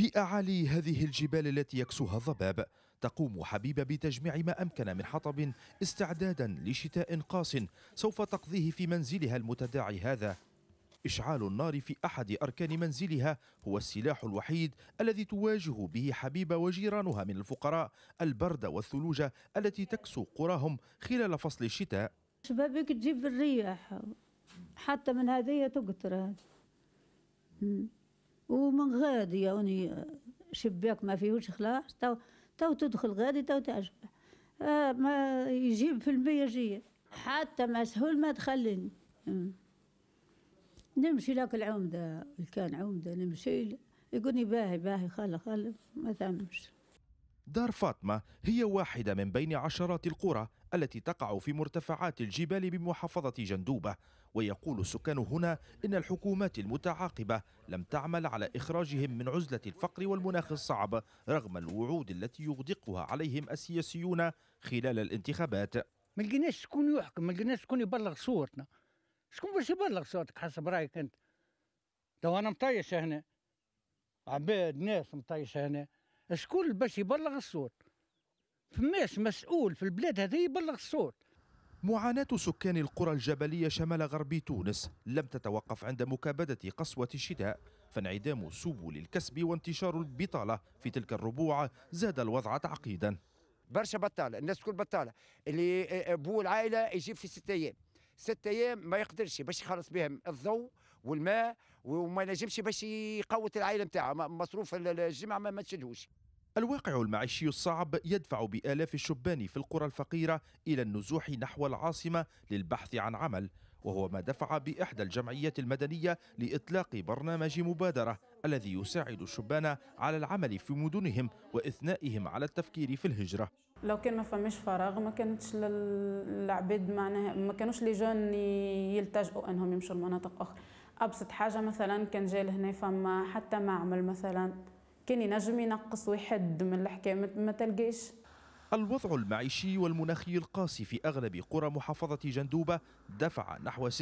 في أعالي هذه الجبال التي يكسوها الضباب تقوم حبيبة بتجميع ما أمكن من حطب استعدادا لشتاء قاس سوف تقضيه في منزلها المتداعي هذا إشعال النار في أحد أركان منزلها هو السلاح الوحيد الذي تواجه به حبيبة وجيرانها من الفقراء البرد والثلوج التي تكسو قراهم خلال فصل الشتاء شبابك تجيب الرياح حتى من هذه تقطر ومن غادي يعني شباك ما فيهوش خلاص تو تو تدخل غادي تو تعجب آه ما يجيب في المية جية حتى مسهول ما تخليني نمشي لك العمدة كان عمدة نمشي يقولني باهي باهي خلا خلا ما تعملش دار فاطمة هي واحدة من بين عشرات القرى التي تقع في مرتفعات الجبال بمحافظة جندوبة ويقول السكان هنا إن الحكومات المتعاقبة لم تعمل على إخراجهم من عزلة الفقر والمناخ الصعب رغم الوعود التي يغدقها عليهم السياسيون خلال الانتخابات ما لقيناش شكون يحكم ما لقيناش شكون يبلغ صورتنا شكون باش يبلغ صوتك حسب رايك انت تو انا مطيش هنا عباد ناس مطيشه هنا شكون باش يبلغ الصوت فماش مسؤول في البلاد هذه يبلغ الصوت معاناة سكان القرى الجبلية شمال غربي تونس لم تتوقف عند مكابدة قسوة الشتاء فانعدام سبل الكسب وانتشار البطالة في تلك الربوع زاد الوضع تعقيدا برشا بطالة الناس كل بطالة اللي آه، آه، بو العائلة يجيب في ستة أيام ستة أيام ما يقدرش باش يخلص بهم الضوء والماء وما نجمش باش يقوت العائله نتاعها مصروف الجمعه ما تشدهوش الواقع المعيشي الصعب يدفع بآلاف الشبان في القرى الفقيرة إلى النزوح نحو العاصمة للبحث عن عمل وهو ما دفع بإحدى الجمعيات المدنية لإطلاق برنامج مبادرة الذي يساعد الشبان على العمل في مدنهم وإثنائهم على التفكير في الهجرة لو كان ما فماش فراغ ما كانتش للعبيد معناها ما كانوش لي جون يلتجؤوا انهم يمشوا لمناطق اخرى ابسط حاجه مثلا كان جا لهنا فما حتى معمل مثلا كان ينجم ينقص ويحد من الحكايه ما تلقاش الوضع المعيشي والمناخي القاسي في أغلب قرى محافظة جندوبة دفع نحو 60%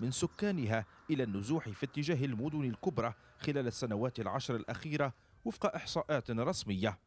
من سكانها إلى النزوح في اتجاه المدن الكبرى خلال السنوات العشر الأخيرة وفق إحصاءات رسمية